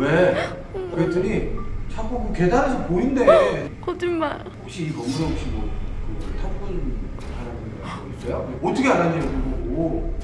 왜? 그랬더니 자꾸 그 계단에서 보인대. 거짓말. 혹시 이 건물에 혹시 뭐 그, 탁구 사람 있어요? 어떻게 알았냐고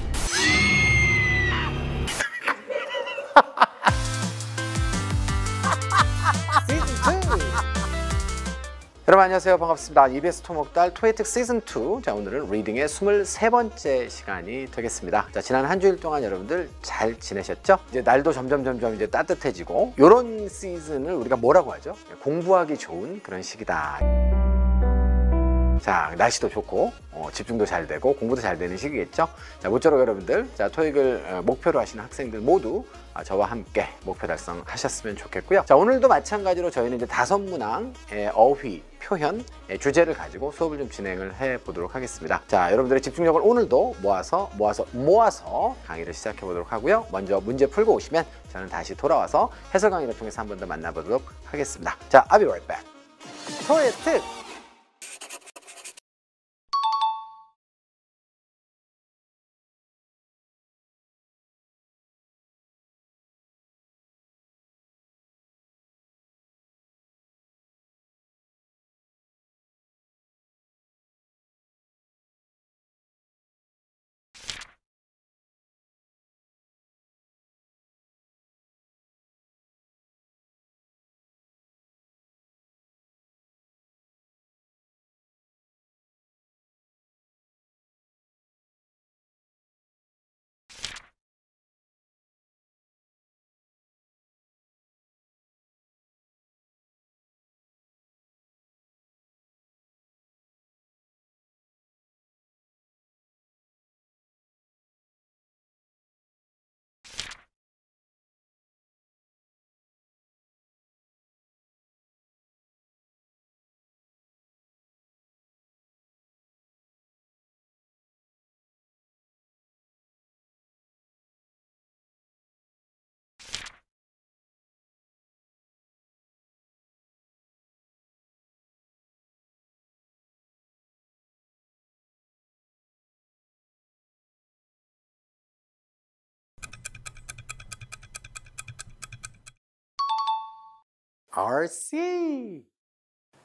여러분 안녕하세요 반갑습니다 EBS 토목달 토이틱 시즌2 자 오늘은 리딩의 23번째 시간이 되겠습니다 자 지난 한 주일 동안 여러분들 잘 지내셨죠? 이제 날도 점점 점점 이제 따뜻해지고 요런 시즌을 우리가 뭐라고 하죠? 공부하기 좋은 그런 시기다 자 날씨도 좋고 어, 집중도 잘 되고 공부도 잘 되는 시기겠죠 자 모쪼록 여러분들 자 토익을 어, 목표로 하시는 학생들 모두 아, 저와 함께 목표 달성하셨으면 좋겠고요 자 오늘도 마찬가지로 저희는 이제 다섯 문항 어휘 표현 주제를 가지고 수업을 좀 진행을 해 보도록 하겠습니다 자 여러분들의 집중력을 오늘도 모아서 모아서 모아서 강의를 시작해 보도록 하고요 먼저 문제 풀고 오시면 저는 다시 돌아와서 해설 강의를 통해서 한 번 더 만나보도록 하겠습니다 자 I'll be right back 토의 특 RC.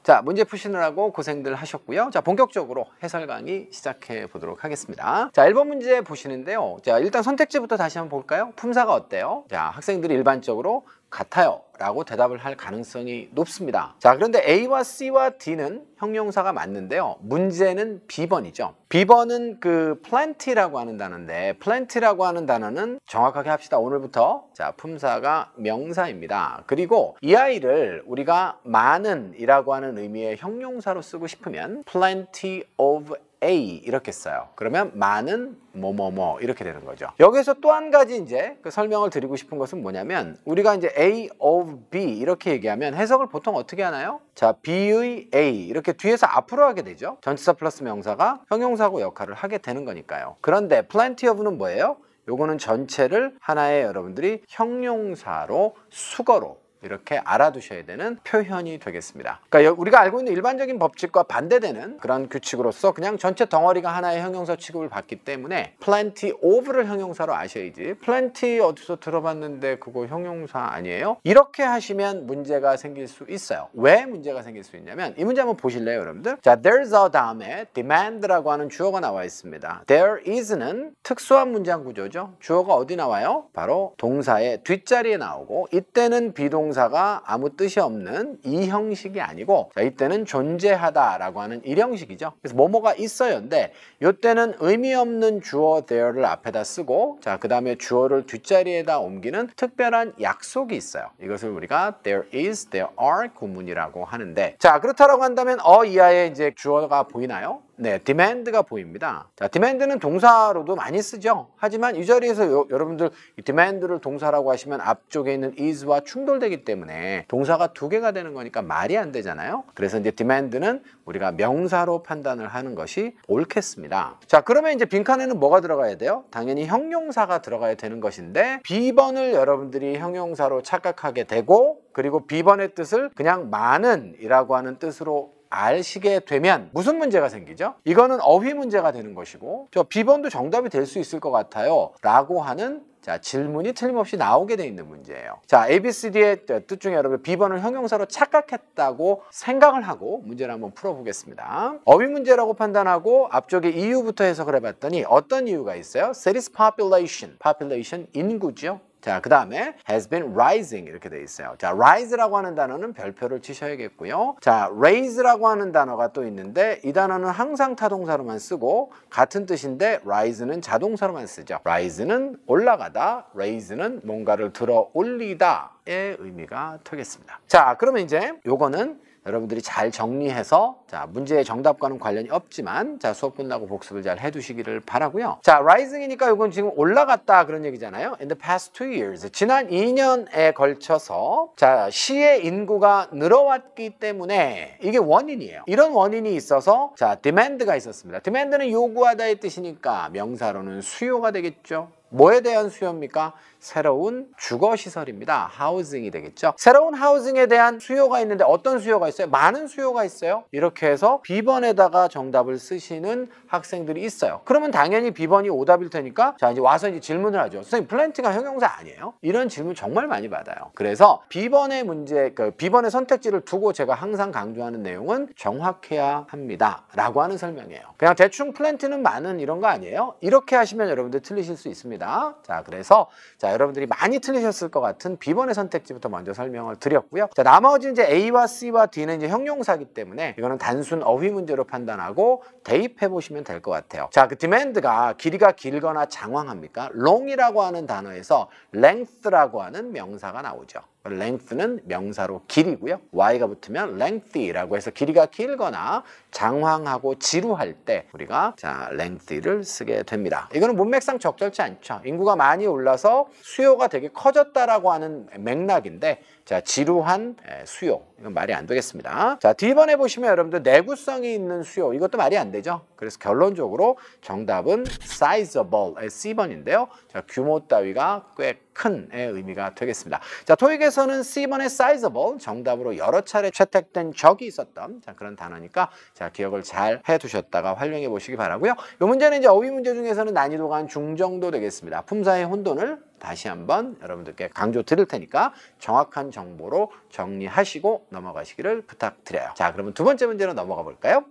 자, 문제 푸시느라고 고생들 하셨고요. 자, 본격적으로 해설 강의 시작해 보도록 하겠습니다. 자, 1번 문제 보시는데요. 자, 일단 선택지부터 다시 한번 볼까요? 품사가 어때요? 자, 학생들이 일반적으로 같아요. 라고 대답을 할 가능성이 높습니다. 자 그런데 A와 C와 D는 형용사가 맞는데요. 문제는 B번이죠. B번은 그 plenty라고 하는 단어인데 plenty라고 하는 단어는 정확하게 합시다. 오늘부터 자 품사가 명사입니다. 그리고 이 아이를 우리가 많은이라고 하는 의미의 형용사로 쓰고 싶으면 plenty of A 이렇게 써요. 그러면 많은 뭐뭐뭐 이렇게 되는 거죠. 여기서 또 한 가지 이제 그 설명을 드리고 싶은 것은 뭐냐면 우리가 이제 A of B 이렇게 얘기하면 해석을 보통 어떻게 하나요? 자, B의 A 이렇게 뒤에서 앞으로 하게 되죠. 전치사 플러스 명사가 형용사고 역할을 하게 되는 거니까요. 그런데 plenty of는 뭐예요? 요거는 전체를 하나의 여러분들이 형용사로 수거로 이렇게 알아두셔야 되는 표현이 되겠습니다. 그러니까 우리가 알고 있는 일반적인 법칙과 반대되는 그런 규칙으로서 그냥 전체 덩어리가 하나의 형용사 취급을 받기 때문에 plenty of를 형용사로 아셔야지 plenty 어디서 들어봤는데 그거 형용사 아니에요? 이렇게 하시면 문제가 생길 수 있어요. 왜 문제가 생길 수 있냐면 이 문제 한번 보실래요, 여러분들? 자, there's a 다음에 demand라고 하는 주어가 나와 있습니다. there is는 특수한 문장 구조죠. 주어가 어디 나와요? 바로 동사의 뒷자리에 나오고 이때는 비동 형사가 아무 뜻이 없는 이형식이 아니고 자, 이때는 존재하다라고 하는 일형식이죠. 그래서 뭐뭐가 있어요근데 이때는 의미 없는 주어 there를 앞에다 쓰고 자그 다음에 주어를 뒷자리에다 옮기는 특별한 약속이 있어요. 이것을 우리가 there is, there are 구문이라고 하는데 자 그렇다라고 한다면 어 이하에 이제 주어가 보이나요? 네, demand가 보입니다. 자, demand는 동사로도 많이 쓰죠. 하지만 이 자리에서 요, 여러분들 이 demand를 동사라고 하시면 앞쪽에 있는 is와 충돌되기 때문에 동사가 두 개가 되는 거니까 말이 안 되잖아요. 그래서 이제 demand는 우리가 명사로 판단을 하는 것이 옳겠습니다. 자, 그러면 이제 빈칸에는 뭐가 들어가야 돼요? 당연히 형용사가 들어가야 되는 것인데 비번을 여러분들이 형용사로 착각하게 되고 그리고 비번의 뜻을 그냥 많은 이라고 하는 뜻으로 알시게 되면 무슨 문제가 생기죠? 이거는 어휘 문제가 되는 것이고 저비번도 정답이 될 수 있을 것 같아요 라고 하는 자 질문이 틀림없이 나오게 돼 있는 문제예요. 자 A, B, C, D의 뜻 중에 여러분 B번을 형용사로 착각했다고 생각을 하고 문제를 한번 풀어보겠습니다. 어휘 문제라고 판단하고 앞쪽에 이유부터 해석을 해봤더니 어떤 이유가 있어요? Cities population, population 인구죠. 자, 그 다음에 has been rising 이렇게 돼 있어요. 자, rise라고 하는 단어는 별표를 치셔야겠고요. 자, raise라고 하는 단어가 또 있는데 이 단어는 항상 타동사로만 쓰고 같은 뜻인데 rise는 자동사로만 쓰죠. rise는 올라가다, raise는 뭔가를 들어 올리다의 의미가 되겠습니다. 자, 그러면 이제 요거는 여러분들이 잘 정리해서 자 문제의 정답과는 관련이 없지만 자 수업 끝나고 복습을 잘 해두시기를 바라고요. 자 rising이니까 이건 지금 올라갔다 그런 얘기잖아요. In the past two years 지난 2년에 걸쳐서 자 시의 인구가 늘어왔기 때문에 이게 원인이에요. 이런 원인이 있어서 자 demand가 있었습니다. demand는 요구하다의 뜻이니까 명사로는 수요가 되겠죠. 뭐에 대한 수요입니까? 새로운 주거시설입니다. 하우징이 되겠죠. 새로운 하우징에 대한 수요가 있는데 어떤 수요가 있어요? 많은 수요가 있어요. 이렇게 해서 B번에다가 정답을 쓰시는 학생들이 있어요. 그러면 당연히 B번이 오답일 테니까 자 이제 와서 이제 질문을 하죠. 선생님 플랜트가 형용사 아니에요? 이런 질문 정말 많이 받아요. 그래서 B번의 문제, 그 B번의 선택지를 두고 제가 항상 강조하는 내용은 정확해야 합니다. 라고 하는 설명이에요. 그냥 대충 플랜트는 많은 이런 거 아니에요? 이렇게 하시면 여러분들 틀리실 수 있습니다. 있니다 자, 그래서 자, 여러분들이 많이 틀리셨을 것 같은 비번의 선택지부터 먼저 설명을 드렸고요. 자, 나머지 이제 A와 C와 D는 이제 형용사기 때문에 이거는 단순 어휘 문제로 판단하고 대입해 보시면 될 것 같아요. 자, 그 디맨드가 길이가 길거나 장황합니까? long이라고 하는 단어에서 length라고 하는 명사가 나오죠. length는 명사로 길이고요. y가 붙으면 lengthy라고 해서 길이가 길거나 장황하고 지루할 때 우리가 자 lengthy를 쓰게 됩니다. 이거는 문맥상 적절치 않죠. 인구가 많이 올라서 수요가 되게 커졌다라고 하는 맥락인데 자, 지루한 수요. 이건 말이 안 되겠습니다. 자, 뒤번에 보시면 여러분들 내구성이 있는 수요. 이것도 말이 안 되죠. 그래서 결론적으로 정답은 sizable C번인데요. 자, 규모 따위가 꽤 큰 의미가 되겠습니다. 자, 토익에서는 C번의 sizable 정답으로 여러 차례 채택된 적이 있었던 자, 그런 단어니까 자, 기억을 잘 해두셨다가 활용해 보시기 바라고요. 이 문제는 이제 어휘 문제 중에서는 난이도가 한 중정도 되겠습니다. 품사의 혼돈을 다시 한번 여러분들께 강조 드릴 테니까 정확한 정보로 정리하시고 넘어가시기를 부탁드려요. 자, 그러면 두 번째 문제로 넘어가 볼까요?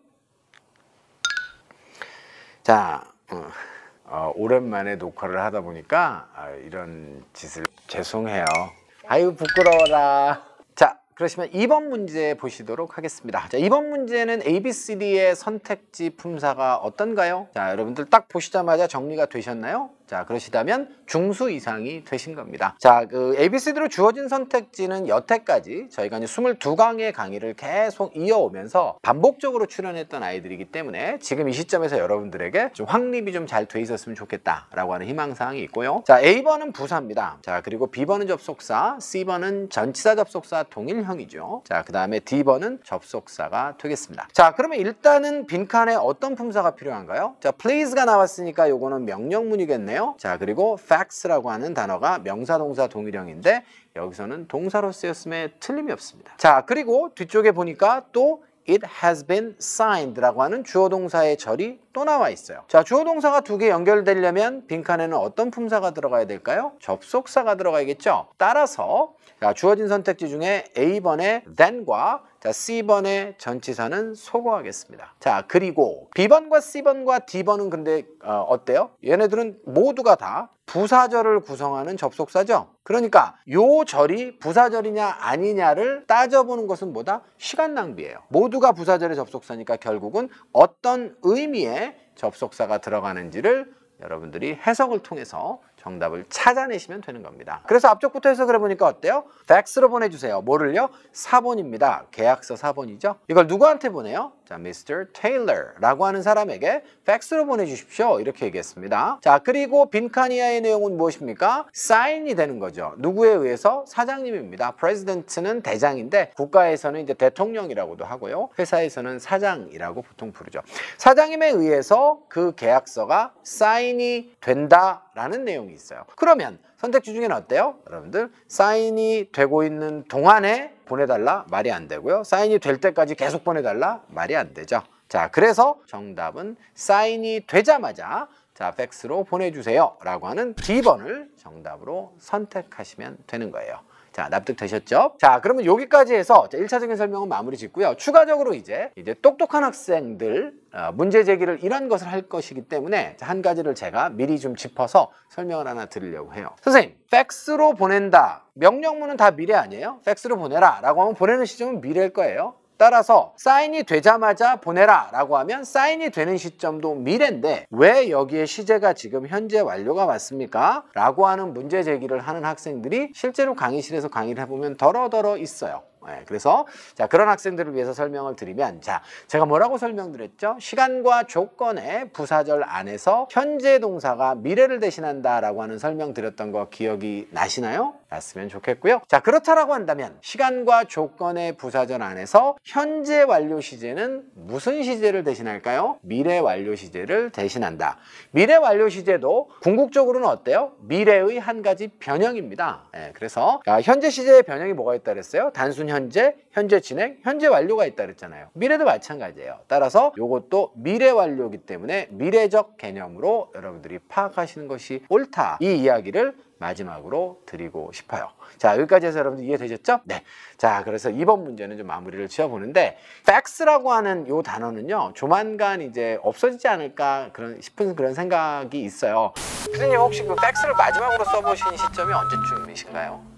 자, 어, 어, 오랜만에 녹화를 하다 보니까 아, 이런 짓을 죄송해요. 아유, 부끄러워라. 자, 그러시면 2번 문제 보시도록 하겠습니다. 자, 2번 문제는 ABCD의 선택지 품사가 어떤가요? 자, 여러분들 딱 보시자마자 정리가 되셨나요? 자, 그러시다면 중수 이상이 되신 겁니다. 자, 그 ABCD로 주어진 선택지는 여태까지 저희가 이제 22강의 강의를 계속 이어오면서 반복적으로 출연했던 아이들이기 때문에 지금 이 시점에서 여러분들에게 좀 확립이 좀 잘 돼 있었으면 좋겠다라고 하는 희망사항이 있고요. 자, A번은 부사입니다. 자, 그리고 B번은 접속사, C번은 전치사 접속사 동일형이죠. 자, 그 다음에 D번은 접속사가 되겠습니다. 자, 그러면 일단은 빈칸에 어떤 품사가 필요한가요? 자, please가 나왔으니까 요거는 명령문이겠네요. 있잖아요. 자, 그리고 facts라고 하는 단어가 명사 동사 동일형인데 여기서는 동사로 쓰였음에 틀림이 없습니다. 자, 그리고 뒤쪽에 보니까 또 It has been signed라고 하는 주어 동사의 절이 또 나와 있어요. 자, 주어 동사가 두 개 연결되려면 빈칸에는 어떤 품사가 들어가야 될까요? 접속사가 들어가야겠죠. 따라서 주어진 선택지 중에 A번의 then과 자, C번의 전치사는 소거하겠습니다. 자, 그리고 B번과 C번과 D번은 근데 어, 때요 얘네들은 모두가 다 부사절을 구성하는 접속사죠. 그러니까 요 절이 부사절이냐 아니냐를 따져보는 것은 뭐다? 시간 낭비예요. 모두가 부사절의 접속사니까 결국은 어떤 의미의 접속사가 들어가는지를 여러분들이 해석을 통해서 정답을 찾아내시면 되는 겁니다. 그래서 앞쪽부터 해석을 해보니까 어때요? 덱스로 보내주세요. 뭐를요? 사번입니다 계약서 사번이죠 이걸 누구한테 보내요? 자, Mr. Taylor라고 하는 사람에게 팩스로 보내주십시오. 이렇게 얘기했습니다. 자, 그리고 빈칸이하의 내용은 무엇입니까? 사인이 되는 거죠. 누구에 의해서? 사장님입니다. 프레지던트는 대장인데 국가에서는 이제 대통령이라고도 하고요. 회사에서는 사장이라고 보통 부르죠. 사장님에 의해서 그 계약서가 사인이 된다라는 내용이 있어요. 그러면 선택지 중에는 어때요? 여러분들 사인이 되고 있는 동안에 보내달라 말이 안 되고요. 사인이 될 때까지 계속 보내달라 말이 안 되죠. 자 그래서 정답은 사인이 되자마자 자 팩스로 보내주세요 라고 하는 D번을 정답으로 선택하시면 되는 거예요. 자, 납득되셨죠? 자, 그러면 여기까지 해서 일차적인 설명은 마무리 짓고요. 추가적으로 이제 이제 똑똑한 학생들 어, 문제 제기를 이런 것을 할 것이기 때문에 한 가지를 제가 미리 좀 짚어서 설명을 하나 드리려고 해요. 선생님, 팩스로 보낸다. 명령문은 다 미래 아니에요? 팩스로 보내라 라고 하면 보내는 시점은 미래일 거예요. 따라서 사인이 되자마자 보내라 라고 하면 사인이 되는 시점도 미래인데 왜 여기에 시제가 지금 현재 완료가 왔습니까? 라고 하는 문제 제기를 하는 학생들이 실제로 강의실에서 강의를 해보면 더러더러 있어요. 예, 그래서 자 그런 학생들을 위해서 설명을 드리면 자 제가 뭐라고 설명드렸죠? 시간과 조건의 부사절 안에서 현재 동사가 미래를 대신한다라고 하는 설명 드렸던 거 기억이 나시나요? 났으면 좋겠고요. 자 그렇다라고 한다면 시간과 조건의 부사절 안에서 현재 완료 시제는 무슨 시제를 대신할까요? 미래 완료 시제를 대신한다. 미래 완료 시제도 궁극적으로는 어때요? 미래의 한 가지 변형입니다. 예, 그래서 자, 현재 시제의 변형이 뭐가 있다 그랬어요? 단순 현재, 현재 진행, 현재 완료가 있다 그랬잖아요. 미래도 마찬가지예요. 따라서 이것도 미래 완료기 때문에 미래적 개념으로 여러분들이 파악하시는 것이 옳다. 이 이야기를 마지막으로 드리고 싶어요. 자, 여기까지 해서 여러분들 이해되셨죠? 네. 자, 그래서 이번 문제는 좀 마무리를 지어보는데, facts라고 하는 요 단어는요, 조만간 이제 없어지지 않을까 그런 싶은 그런 생각이 있어요. 교수님 혹시 그 facts를 마지막으로 써보신 시점이 언제쯤이신가요?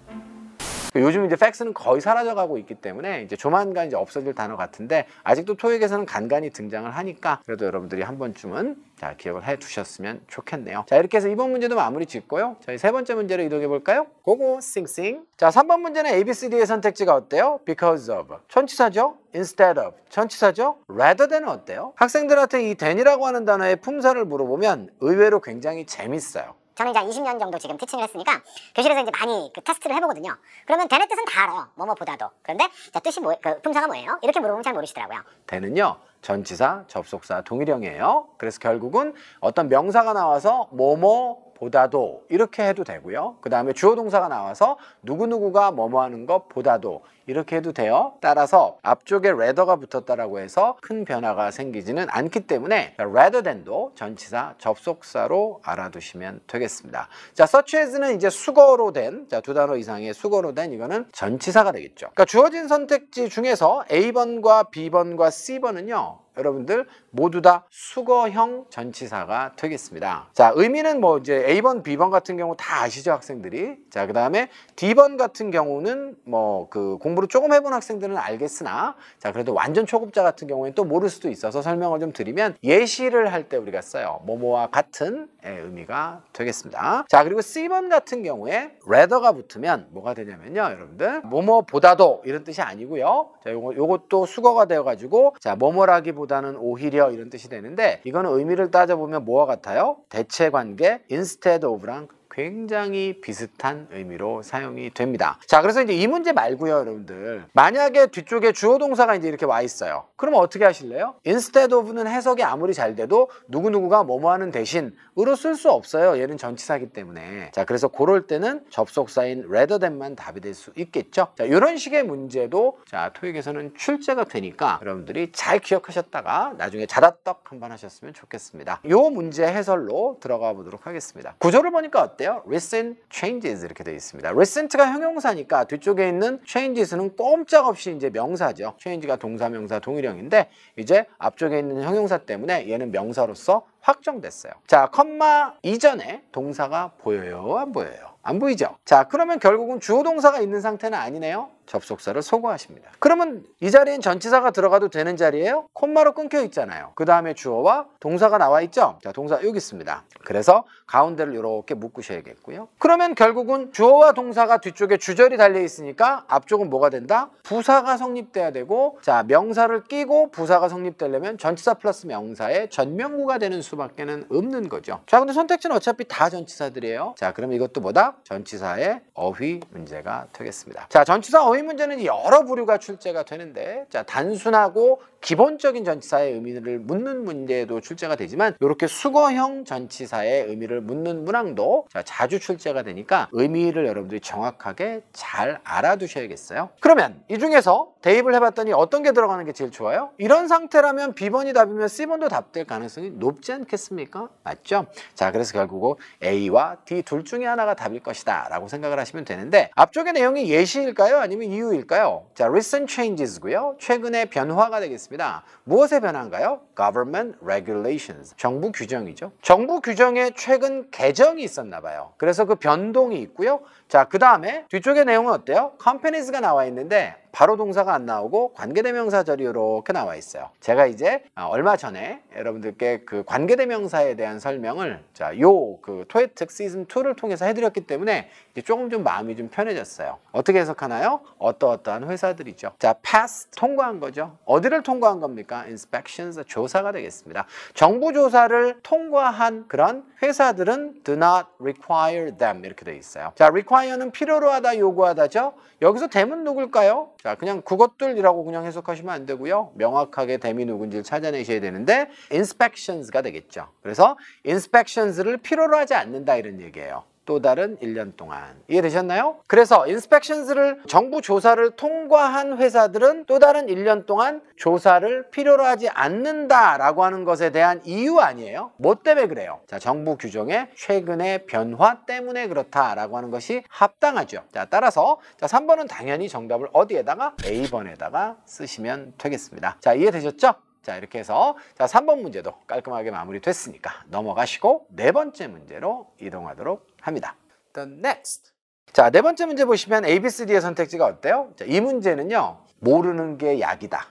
그러니까 요즘 이제 팩스는 거의 사라져가고 있기 때문에 이제 조만간 이제 없어질 단어 같은데 아직도 토익에서는 간간히 등장을 하니까 그래도 여러분들이 한 번쯤은 자 기억을 해 두셨으면 좋겠네요. 자 이렇게 해서 이번 문제도 마무리 짓고요. 저희 세 번째 문제로 이동해 볼까요? 고고 씽씽 자 3번 문제는 A, B, C, D의 선택지가 어때요? Because of 천치사죠? Instead of 천치사죠? Rather t h a n 어때요? 학생들한테 이 than이라고 하는 단어의 품사를 물어보면 의외로 굉장히 재밌어요. 저는 이제 20년 정도 지금 티칭을 했으니까 교실에서 이제 많이 그 테스트를 해보거든요. 그러면 대는 뜻은 다 알아요. 뭐뭐보다도. 그런데 자, 뜻이 뭐, 그 품사가 뭐예요? 이렇게 물어보면 잘 모르시더라고요. 대는요. 전치사, 접속사, 동일형이에요. 그래서 결국은 어떤 명사가 나와서 뭐뭐 보다도 이렇게 해도 되고요. 그 다음에 주어 동사가 나와서 누구누구가 뭐뭐 하는 것보다도 이렇게 해도 돼요. 따라서 앞쪽에 rather가 붙었다라고 해서 큰 변화가 생기지는 않기 때문에 rather than도 전치사 접속사로 알아두시면 되겠습니다. 자, such as는 이제 수거로 된, 자, 두 단어 이상의 수거로 된 이거는 전치사가 되겠죠. 그러니까 주어진 선택지 중에서 A번과 B번과 C번은요. 여러분들 모두 다 수거형 전치사가 되겠습니다. 자, 의미는 뭐 이제 A번, B번 같은 경우 다 아시죠, 학생들이? 자, 그다음에 D번 같은 경우는 뭐 그 공부를 조금 해본 학생들은 알겠으나 자, 그래도 완전 초급자 같은 경우에는 또 모를 수도 있어서 설명을 좀 드리면 예시를 할 때 우리가 써요. 뭐뭐와 같은 의미가 되겠습니다. 자, 그리고 C번 같은 경우에 레더가 붙으면 뭐가 되냐면요, 여러분들. 뭐뭐보다도 이런 뜻이 아니고요. 자, 요거, 요것도 수거가 되어 가지고 자, 뭐뭐라기보다는 오히려 오히 이런 뜻이 되는데 이거는 의미를 따져보면 뭐와 같아요? 대체 관계 instead of랑 굉장히 비슷한 의미로 사용이 됩니다. 자, 그래서 이제 이 문제 말고요, 여러분들. 만약에 뒤쪽에 주어 동사가 이제 이렇게 와 있어요. 그럼 어떻게 하실래요? instead of는 해석이 아무리 잘 돼도 누구누구가 뭐뭐 하는 대신으로 쓸 수 없어요. 얘는 전치사기 때문에. 자, 그래서 그럴 때는 접속사인 rather than만 답이 될 수 있겠죠. 자, 이런 식의 문제도 자, 토익에서는 출제가 되니까 여러분들이 잘 기억하셨다가 나중에 자다떡 한 번 하셨으면 좋겠습니다. 요 문제 해설로 들어가 보도록 하겠습니다. 구조를 보니까 어때? 어때요? recent changes 이렇게 되어 있습니다. recent가 형용사니까 뒤쪽에 있는 changes는 꼼짝없이 이제 명사죠. change가 동사, 명사, 동일형인데 이제 앞쪽에 있는 형용사 때문에 얘는 명사로서 확정됐어요. 자, 컴마 이전에 동사가 보여요? 안 보여요? 안 보이죠? 자, 그러면 결국은 주어 동사가 있는 상태는 아니네요. 접속사를 소거하십니다. 그러면 이 자리엔 전치사가 들어가도 되는 자리예요? 콤마로 끊겨 있잖아요. 그 다음에 주어와 동사가 나와 있죠? 자, 동사 여기 있습니다. 그래서 가운데를 이렇게 묶으셔야겠고요. 그러면 결국은 주어와 동사가 뒤쪽에 주절이 달려 있으니까 앞쪽은 뭐가 된다? 부사가 성립돼야 되고 자 명사를 끼고 부사가 성립되려면 전치사 플러스 명사의 전명구가 되는 수밖에 는 없는 거죠. 자 근데 선택지는 어차피 다 전치사들이에요. 자 그럼 이것도 뭐다? 전치사의 어휘 문제가 되겠습니다. 자 전치사 어휘 나오 문제는 여러 부류가 출제가 되는데 자 단순하고 기본적인 전치사의 의미를 묻는 문제도 출제가 되지만 이렇게 수거형 전치사의 의미를 묻는 문항도 자, 주 출제가 되니까 의미를 여러분들이 정확하게 잘 알아두셔야겠어요. 그러면 이 중에서 대입을 해봤더니 어떤 게 들어가는 게 제일 좋아요? 이런 상태라면 B번이 답이면 C번도 답될 가능성이 높지 않겠습니까? 맞죠? 자 그래서 결국 A와 D 둘 중에 하나가 답일 것이다 라고 생각을 하시면 되는데 앞쪽의 내용이 예시일까요? 아니면 이유일까요? 자, recent changes고요. 최근의 변화가 되겠습니다. 무엇의 변화인가요? government regulations. 정부 규정이죠. 정부 규정에 최근 개정이 있었나 봐요. 그래서 그 변동이 있고요. 자, 그 다음에 뒤쪽의 내용은 어때요? 컴페니즈가 나와 있는데 바로 동사가 안 나오고 관계대명사절이 이렇게 나와 있어요. 제가 이제 아, 얼마 전에 여러분들께 그 관계대명사에 대한 설명을 자, 요 그 토에특 시즌 2를 통해서 해드렸기 때문에 조금 좀 마음이 좀 편해졌어요. 어떻게 해석하나요? 어떠어떠한 회사들이죠. 자, pass 통과한 거죠. 어디를 통과한 겁니까? inspections 조사가 되겠습니다. 정부 조사를 통과한 그런 회사들은 do not require them 이렇게 돼 있어요. 자, require 하연는 필요로 하다 요구하다죠. 여기서 댐은 누굴까요? 자, 그냥 그것들이라고 그냥 해석하시면 안 되고요. 명확하게 댐이 누군지를 찾아내셔야 되는데 inspections가 되겠죠. 그래서 inspections를 필요로 하지 않는다 이런 얘기예요. 또 다른 1년 동안 이해되셨나요? 그래서 인스펙션스를 정부 조사를 통과한 회사들은 또 다른 1년 동안 조사를 필요로 하지 않는다라고 하는 것에 대한 이유 아니에요? 뭐 때문에 그래요? 자, 정부 규정의 최근의 변화 때문에 그렇다라고 하는 것이 합당하죠. 자, 따라서 자, 3번은 당연히 정답을 어디에다가 A번에다가 쓰시면 되겠습니다. 자, 이해되셨죠? 자 이렇게 해서 자 3번 문제도 깔끔하게 마무리됐으니까 넘어가시고 네 번째 문제로 이동하도록 합니다. The next. 자, 네 번째 문제 보시면 A, B, C, D의 선택지가 어때요? 자, 이 문제는요. 모르는 게 약이다.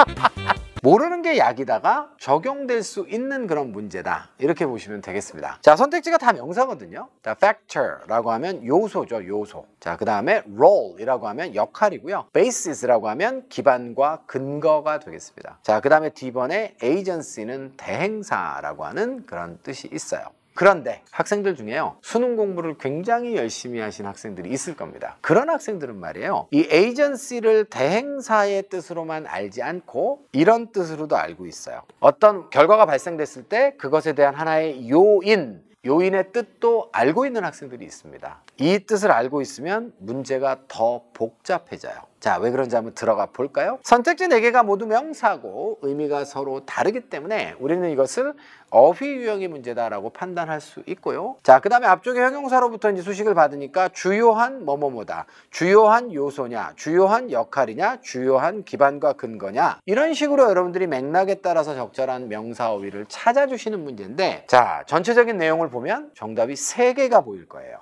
모르는 게 약이다가 적용될 수 있는 그런 문제다 이렇게 보시면 되겠습니다 자 선택지가 다 명사거든요 자 factor라고 하면 요소죠 요소 자 그 다음에 role이라고 하면 역할이고요 basis라고 하면 기반과 근거가 되겠습니다 자 그 다음에 뒤번에 agency는 대행사라고 하는 그런 뜻이 있어요 그런데 학생들 중에요. 수능 공부를 굉장히 열심히 하신 학생들이 있을 겁니다. 그런 학생들은 말이에요. 이 에이전시를 대행사의 뜻으로만 알지 않고 이런 뜻으로도 알고 있어요. 어떤 결과가 발생됐을 때 그것에 대한 하나의 요인, 요인의 뜻도 알고 있는 학생들이 있습니다. 이 뜻을 알고 있으면 문제가 더 복잡해져요. 자, 왜 그런지 한번 들어가 볼까요? 선택지 4개가 모두 명사고 의미가 서로 다르기 때문에 우리는 이것을 어휘 유형의 문제다라고 판단할 수 있고요. 자, 그 다음에 앞쪽에 형용사로부터 이제 수식을 받으니까 주요한 뭐뭐뭐다, 주요한 요소냐, 주요한 역할이냐, 주요한 기반과 근거냐 이런 식으로 여러분들이 맥락에 따라서 적절한 명사 어휘를 찾아주시는 문제인데 자, 전체적인 내용을 보면 정답이 3개가 보일 거예요.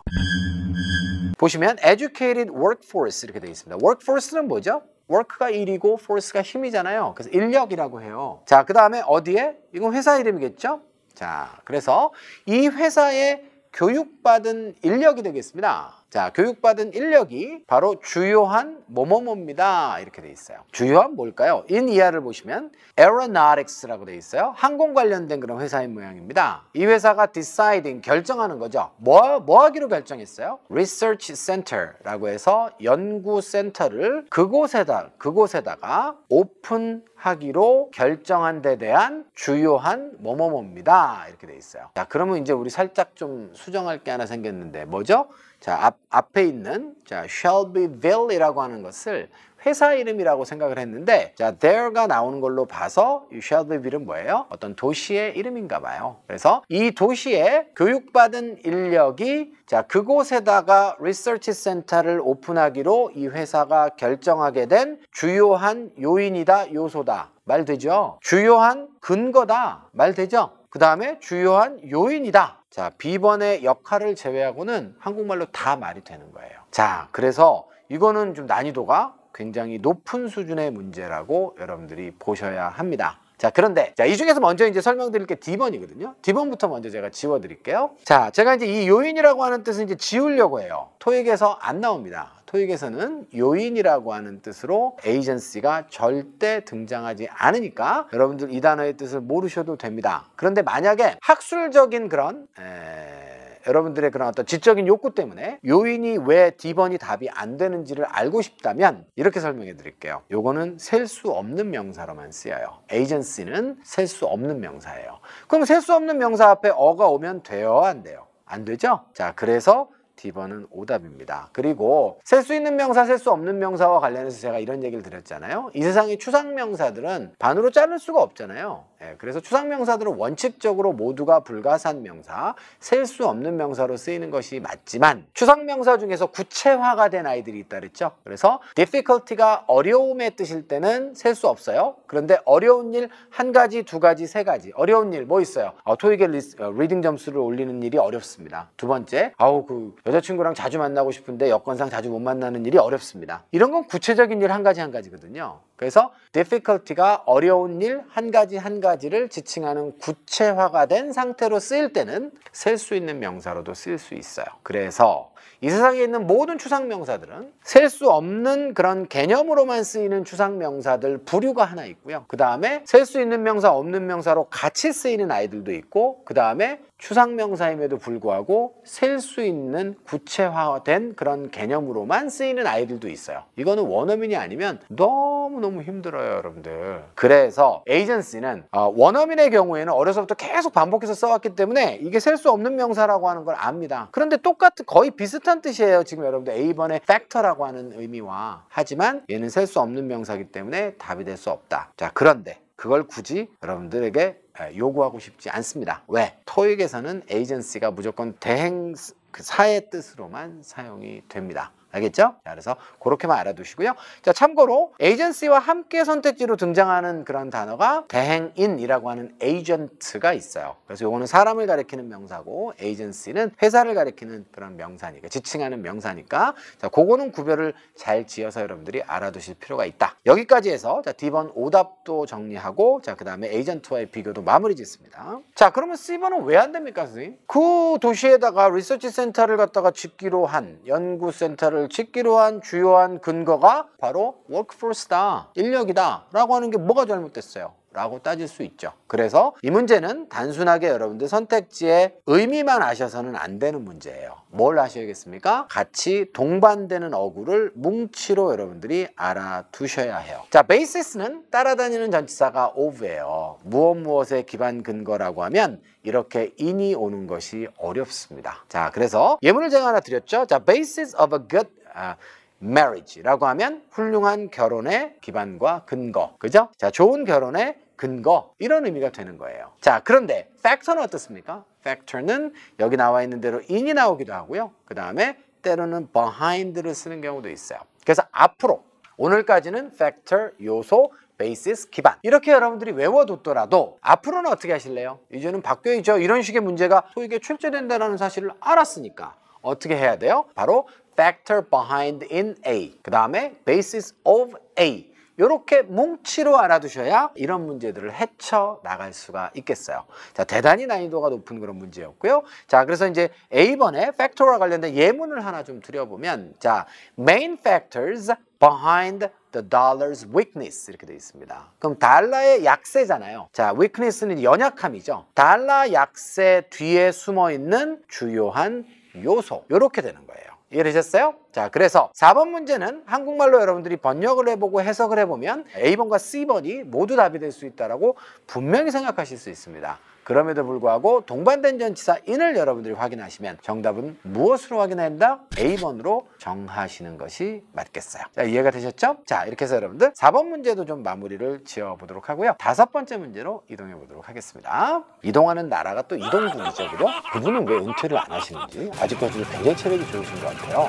보시면 educated workforce 이렇게 되어 있습니다. workforce는 뭐죠? work가 일이고 force가 힘이잖아요. 그래서 인력이라고 해요. 자, 그 다음에 어디에? 이건 회사 이름이겠죠? 자, 그래서 이 회사의 교육받은 인력이 되겠습니다. 자, 교육받은 인력이 바로 주요한 뭐뭐뭐입니다. 이렇게 돼 있어요. 주요한 뭘까요? 인 이하를 보시면 aeronautics라고 돼 있어요. 항공 관련된 그런 회사인 모양입니다. 이 회사가 deciding, 결정하는 거죠. 뭐, 뭐 하기로 결정했어요? research center라고 해서 연구센터를 그곳에다, 그곳에다가 오픈하기로 결정한 데 대한 주요한 뭐뭐뭐입니다. 이렇게 돼 있어요. 자, 그러면 이제 우리 살짝 좀 수정할 게 하나 생겼는데 뭐죠? 자, 앞, 앞에 있는 자, Shelbyville이라고 하는 것을 회사 이름이라고 생각을 했는데 자, there가 나오는 걸로 봐서 이 Shelbyville은 뭐예요? 어떤 도시의 이름인가 봐요. 그래서 이 도시에 교육받은 인력이 자, 그곳에다가 리서치 센터를 오픈하기로 이 회사가 결정하게 된 주요한 요인이다, 요소다. 말 되죠? 주요한 근거다. 말 되죠? 그 다음에 주요한 요인이다. 자, B번의 역할을 제외하고는 한국말로 다 말이 되는 거예요. 자, 그래서 이거는 좀 난이도가 굉장히 높은 수준의 문제라고 여러분들이 보셔야 합니다. 자 그런데 자, 이 중에서 먼저 이제 설명드릴 게 D번이거든요. D번부터 먼저 제가 지워드릴게요. 자 제가 이제 이 요인이라고 하는 뜻은 이제 지우려고 해요. 토익에서 안 나옵니다. 토익에서는 요인이라고 하는 뜻으로 에이전시가 절대 등장하지 않으니까 여러분들 이 단어의 뜻을 모르셔도 됩니다. 그런데 만약에 학술적인 그런 에... 여러분들의 그런 어떤 지적인 욕구 때문에 요인이 왜 D번이 답이 안 되는지를 알고 싶다면 이렇게 설명해 드릴게요. 요거는 셀 수 없는 명사로만 쓰여요. 에이전시는 셀 수 없는 명사예요. 그럼 셀 수 없는 명사 앞에 어가 오면 돼요? 안 돼요? 안 되죠? 자, 그래서 D번은 오답입니다. 그리고 셀 수 있는 명사, 셀 수 없는 명사와 관련해서 제가 이런 얘기를 드렸잖아요. 이 세상의 추상 명사들은 반으로 자를 수가 없잖아요. 예, 그래서 추상 명사들은 원칙적으로 모두가 불가산 명사, 셀 수 없는 명사로 쓰이는 것이 맞지만 추상 명사 중에서 구체화가 된 아이들이 있다 그랬죠. 그래서 difficulty가 어려움의 뜻일 때는 셀 수 없어요. 그런데 어려운 일 한 가지, 두 가지, 세 가지. 어려운 일 뭐 있어요? 어, 토익의 리스, 어, 리딩 점수를 올리는 일이 어렵습니다. 두 번째, 아우 그 여자친구랑 자주 만나고 싶은데 여건상 자주 못 만나는 일이 어렵습니다. 이런 건 구체적인 일 한 가지 한 가지거든요. 그래서 difficulty가 어려운 일 한 가지 한 가지를 지칭하는 구체화가 된 상태로 쓰일 때는 셀 수 있는 명사로도 쓰일 수 있어요. 그래서 이 세상에 있는 모든 추상명사들은 셀 수 없는 그런 개념으로만 쓰이는 추상명사들 부류가 하나 있고요. 그 다음에 셀 수 있는 명사 없는 명사로 같이 쓰이는 아이들도 있고 그 다음에 추상명사임에도 불구하고 셀 수 있는 구체화된 그런 개념으로만 쓰이는 아이들도 있어요. 이거는 원어민이 아니면 너무너무 힘들어요, 여러분들. 그래서 에이전시는 어, 원어민의 경우에는 어려서부터 계속 반복해서 써왔기 때문에 이게 셀 수 없는 명사라고 하는 걸 압니다. 그런데 똑같은 거의 비슷한 뜻이에요. 지금 여러분들 A번의 factor라고 하는 의미와 하지만 얘는 셀 수 없는 명사기 이 때문에 답이 될 수 없다. 자, 그런데 그걸 굳이 여러분들에게 요구하고 싶지 않습니다. 왜? 토익에서는 에이전시가 무조건 대행 그 사의 뜻으로만 사용이 됩니다. 알겠죠? 자, 그래서 그렇게만 알아두시고요. 자, 참고로 에이전시와 함께 선택지로 등장하는 그런 단어가 대행인이라고 하는 에이전트가 있어요. 그래서 이거는 사람을 가리키는 명사고 에이전시는 회사를 가리키는 그런 명사니까 지칭하는 명사니까 자, 그거는 구별을 잘 지어서 여러분들이 알아두실 필요가 있다. 여기까지 해서 자, 디번 오답도 정리하고 자, 그다음에 에이전트와의 비교도 마무리 짓습니다. 자, 그러면 C번은 왜 안 됩니까, 선생님? 그 도시에다가 리서치 센터를 갖다가 짓기로 한 연구 센터를 계약을 짓기로 한 주요한 근거가 바로 워크포스다 인력이다 라고 하는 게 뭐가 잘못됐어요 라고 따질 수 있죠. 그래서 이 문제는 단순하게 여러분들 선택지의 의미만 아셔서는 안 되는 문제예요. 뭘 아셔야겠습니까? 같이 동반되는 어구를 뭉치로 여러분들이 알아두셔야 해요. 자, 베이시스는 따라다니는 전치사가 오브예요 무엇 무엇에 기반 근거라고 하면 이렇게 인이 오는 것이 어렵습니다. 자, 그래서 예문을 제가 하나 드렸죠. 자, basis of a good 아, marriage라고 하면 훌륭한 결혼의 기반과 근거. 그죠? 자, 좋은 결혼의 근거 이런 의미가 되는 거예요. 자 그런데 팩터는 어떻습니까? 팩터는 여기 나와 있는 대로 인이 나오기도 하고요. 그 다음에 때로는 behind를 쓰는 경우도 있어요. 그래서 앞으로 오늘까지는 팩터, 요소, 베이시스, 기반 이렇게 여러분들이 외워뒀더라도 앞으로는 어떻게 하실래요? 이제는 바뀌어야죠. 이런 식의 문제가 토익에 출제된다는 사실을 알았으니까 어떻게 해야 돼요? 바로 factor behind in A 그 다음에 basis of A 이렇게 뭉치로 알아두셔야 이런 문제들을 헤쳐 나갈 수가 있겠어요. 자, 대단히 난이도가 높은 그런 문제였고요. 자, 그래서 이제 A번에 팩터와 관련된 예문을 하나 좀 드려보면 자, main factors behind the dollar's weakness 이렇게 되어 있습니다. 그럼 달러의 약세잖아요. 자, weakness는 연약함이죠. 달러 약세 뒤에 숨어 있는 주요한 요소 이렇게 되는 거예요. 이해되셨어요? 자, 그래서 4번 문제는 한국말로 여러분들이 번역을 해보고 해석을 해보면 A번과 C번이 모두 답이 될 수 있다고 분명히 생각하실 수 있습니다. 그럼에도 불구하고 동반된 전치사인을 여러분들이 확인하시면 정답은 무엇으로 확인한다? A번으로 정하시는 것이 맞겠어요. 자, 이해가 되셨죠? 자, 이렇게 해서 여러분들 4번 문제도 좀 마무리를 지어보도록 하고요. 다섯 번째 문제로 이동해 보도록 하겠습니다. 이동하는 나라가 또 이동국이죠, 그죠? 그분은 왜 은퇴를 안 하시는지 아직까지도 굉장히 체력이 좋으신 것 같아요.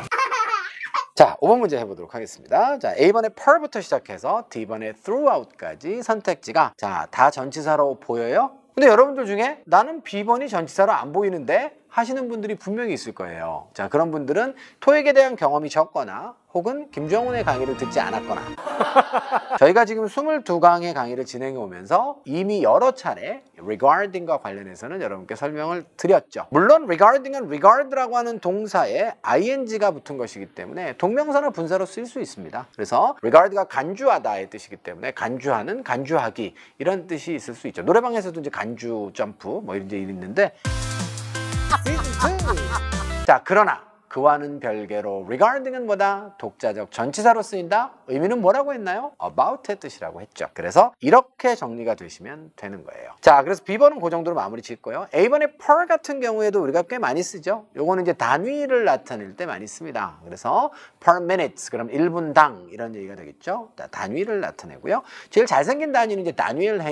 자, 5번 문제 해보도록 하겠습니다. 자, A번의 per부터 시작해서 D번의 throughout까지 선택지가 자, 다 전치사로 보여요? 근데 여러분들 중에 나는 비번이 전치사로 안 보이는데 하시는 분들이 분명히 있을 거예요. 자, 그런 분들은 토익에 대한 경험이 적거나 혹은 김정훈의 강의를 듣지 않았거나 저희가 지금 22강의 강의를 진행해 오면서 이미 여러 차례 regarding과 관련해서는 여러분께 설명을 드렸죠. 물론 regarding은 regard라고 하는 동사에 ing가 붙은 것이기 때문에 동명사나 분사로 쓸 수 있습니다. 그래서 regard가 간주하다의 뜻이기 때문에 간주하는 간주하기 이런 뜻이 있을 수 있죠. 노래방에서도 이제 간주 점프 뭐 이런 게 있는데 자, 그러나 그와는 별개로 regarding은 뭐다? 독자적 전치사로 쓰인다? 의미는 뭐라고 했나요? about의 뜻이라고 했죠. 그래서 이렇게 정리가 되시면 되는 거예요. 자, 그래서 B번은 그 정도로 마무리 짓고요. A번의 per 같은 경우에도 우리가 꽤 많이 쓰죠. 요거는 이제 단위를 나타낼 때 많이 씁니다. 그래서 per minute, 그럼 1분당 이런 얘기가 되겠죠. 자, 단위를 나타내고요. 제일 잘생긴 단위는 이제 단위를 해.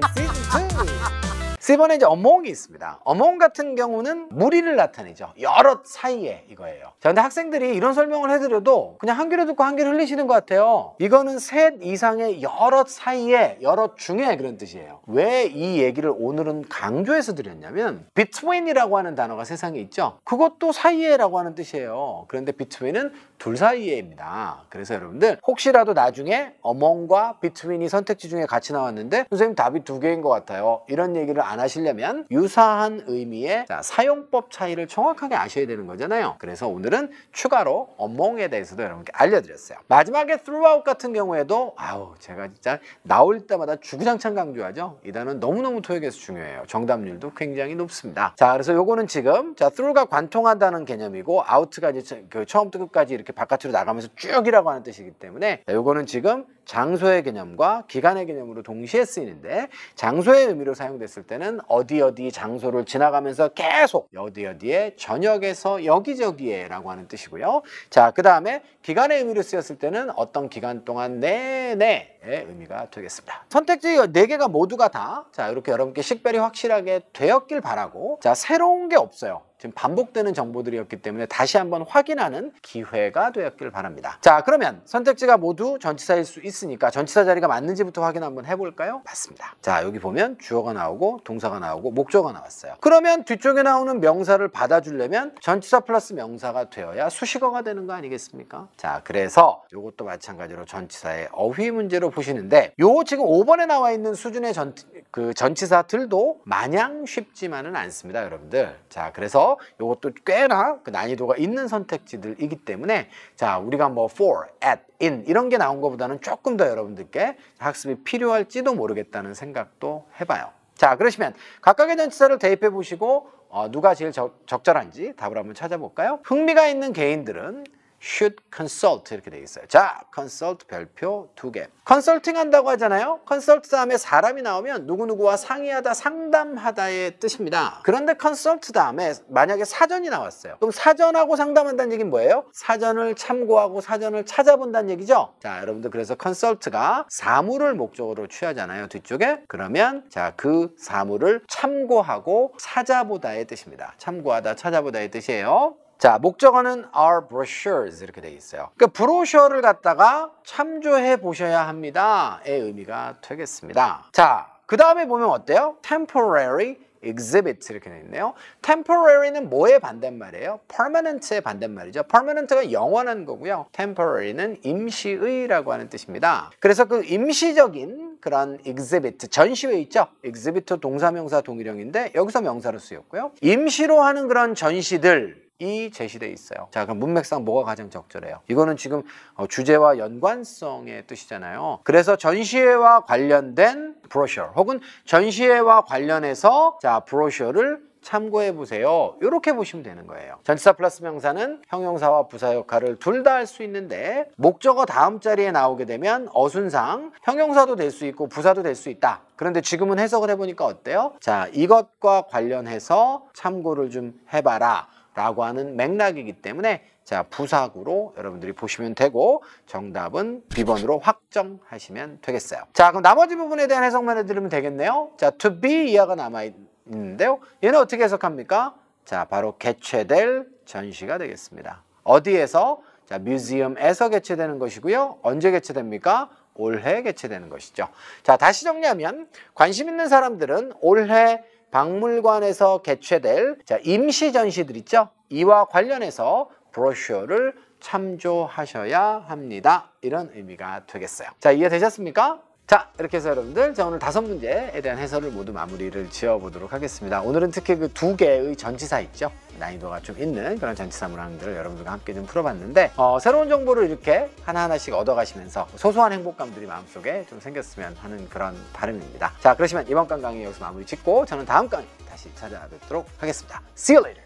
세 번에 이제 어몽이 있습니다. 어몽 같은 경우는 무리를 나타내죠. 여럿 사이에 이거예요. 자, 근데 학생들이 이런 설명을 해드려도 그냥 한 귀로 듣고 한 귀로 흘리시는 것 같아요. 이거는 셋 이상의 여럿 사이에, 여럿 중에 그런 뜻이에요. 왜 이 얘기를 오늘은 강조해서 드렸냐면 between이라고 하는 단어가 세상에 있죠. 그것도 사이에라고 하는 뜻이에요. 그런데 between은 둘 사이에입니다. 그래서 여러분들 혹시라도 나중에 어몽과 비트윈이 선택지 중에 같이 나왔는데 선생님 답이 두 개인 것 같아요. 이런 얘기를 안 하시려면 유사한 의미의 자, 사용법 차이를 정확하게 아셔야 되는 거잖아요. 그래서 오늘은 추가로 어몽에 대해서도 여러분께 알려드렸어요. 마지막에 throughout 같은 경우에도 아우 제가 진짜 나올 때마다 주구장창 강조하죠. 이 단어는 너무너무 토익에서 중요해요. 정답률도 굉장히 높습니다. 자 그래서 요거는 지금 자 through가 관통한다는 개념이고 out가 이제 그 처음부터 끝까지 이렇게 바깥으로 나가면서 쭉이라고 하는 뜻이기 때문에 이거는 지금 장소의 개념과 기간의 개념으로 동시에 쓰이는데 장소의 의미로 사용됐을 때는 어디 어디 장소를 지나가면서 계속 어디 어디에 저녁에서 여기저기에 라고 하는 뜻이고요 자그 다음에 기간의 의미로 쓰였을 때는 어떤 기간 동안 내내 의미가 되겠습니다 선택지 4개가 모두가 다 자 이렇게 여러분께 식별이 확실하게 되었길 바라고 자 새로운 게 없어요 지금 반복되는 정보들이었기 때문에 다시 한번 확인하는 기회가 되었길 바랍니다. 자 그러면 선택지가 모두 전치사일 수 있으니까 전치사 자리가 맞는지부터 확인 한번 해볼까요? 맞습니다. 자 여기 보면 주어가 나오고 동사가 나오고 목조가 나왔어요. 그러면 뒤쪽에 나오는 명사를 받아주려면 전치사 플러스 명사가 되어야 수식어가 되는 거 아니겠습니까? 자 그래서 이것도 마찬가지로 전치사의 어휘 문제로 보시는데 요 지금 5번에 나와 있는 수준의 전, 그 전치사들도 마냥 쉽지만은 않습니다 여러분들. 자 그래서 따 이것도 꽤나 그 난이도가 있는 선택지들이기 때문에 자 우리가 뭐 for, at, in 이런 게 나온 것보다는 조금 더 여러분들께 학습이 필요할지도 모르겠다는 생각도 해봐요. 자 그러시면 각각의 전치사를 대입해 보시고 어, 누가 제일 적, 적절한지 답을 한번 찾아볼까요? 흥미가 있는 개인들은 should consult 이렇게 되어 있어요. 자, consult 별표 두 개. 컨설팅 한다고 하잖아요. 컨설트 다음에 사람이 나오면 누구누구와 상의하다, 상담하다의 뜻입니다. 그런데 컨설트 다음에 만약에 사전이 나왔어요. 그럼 사전하고 상담한다는 얘기는 뭐예요? 사전을 참고하고 사전을 찾아본다는 얘기죠. 자, 여러분들 그래서 컨설트가 사물을 목적으로 취하잖아요. 뒤쪽에. 그러면 자, 그 사물을 참고하고 찾아보다의 뜻입니다. 참고하다, 찾아보다의 뜻이에요. 자, 목적어는 our brochures 이렇게 되어 있어요. 그 브로셔를 갖다가 참조해 보셔야 합니다의 의미가 되겠습니다. 자, 그 다음에 보면 어때요? temporary exhibit 이렇게 되어 있네요. temporary는 뭐의 반대말이에요? permanent의 반대말이죠. permanent가 영원한 거고요. temporary는 임시의라고 하는 뜻입니다. 그래서 그 임시적인 그런 exhibit, 전시회 있죠? exhibit 동사명사 동일형인데 여기서 명사로 쓰였고요. 임시로 하는 그런 전시들 이 제시돼 있어요. 자 그럼 문맥상 뭐가 가장 적절해요? 이거는 지금 어, 주제와 연관성의 뜻이잖아요. 그래서 전시회와 관련된 브로셔 혹은 전시회와 관련해서 자 브로셔를 참고해 보세요. 이렇게 보시면 되는 거예요. 전치사 플러스 명사는 형용사와 부사 역할을 둘 다 할 수 있는데 목적어 다음 자리에 나오게 되면 어순상 형용사도 될 수 있고 부사도 될 수 있다. 그런데 지금은 해석을 해보니까 어때요? 자, 이것과 관련해서 참고를 좀 해봐라. 라고 하는 맥락이기 때문에 자 부사구로 여러분들이 보시면 되고 정답은 B번으로 확정하시면 되겠어요. 자 그럼 나머지 부분에 대한 해석만 해드리면 되겠네요. 자 to be 이하가 남아있는데요. 얘는 어떻게 해석합니까? 자 바로 개최될 전시가 되겠습니다. 어디에서? 자 뮤지엄에서 개최되는 것이고요. 언제 개최됩니까? 올해 개최되는 것이죠. 자 다시 정리하면 관심 있는 사람들은 올해 박물관에서 개최될 자, 임시 전시들 있죠? 이와 관련해서 브로셔를 참조하셔야 합니다. 이런 의미가 되겠어요. 자, 이해되셨습니까? 자 이렇게 해서 여러분들 자 오늘 다섯 문제에 대한 해설을 모두 마무리를 지어보도록 하겠습니다. 오늘은 특히 그 두 개의 전치사 있죠. 난이도가 좀 있는 그런 전치사 문항들을 여러분들과 함께 좀 풀어봤는데 어, 새로운 정보를 이렇게 하나하나씩 얻어가시면서 소소한 행복감들이 마음속에 좀 생겼으면 하는 그런 바람입니다. 자 그러시면 이번 강 강의 여기서 마무리 짓고 저는 다음 강의 다시 찾아뵙도록 하겠습니다. See you later!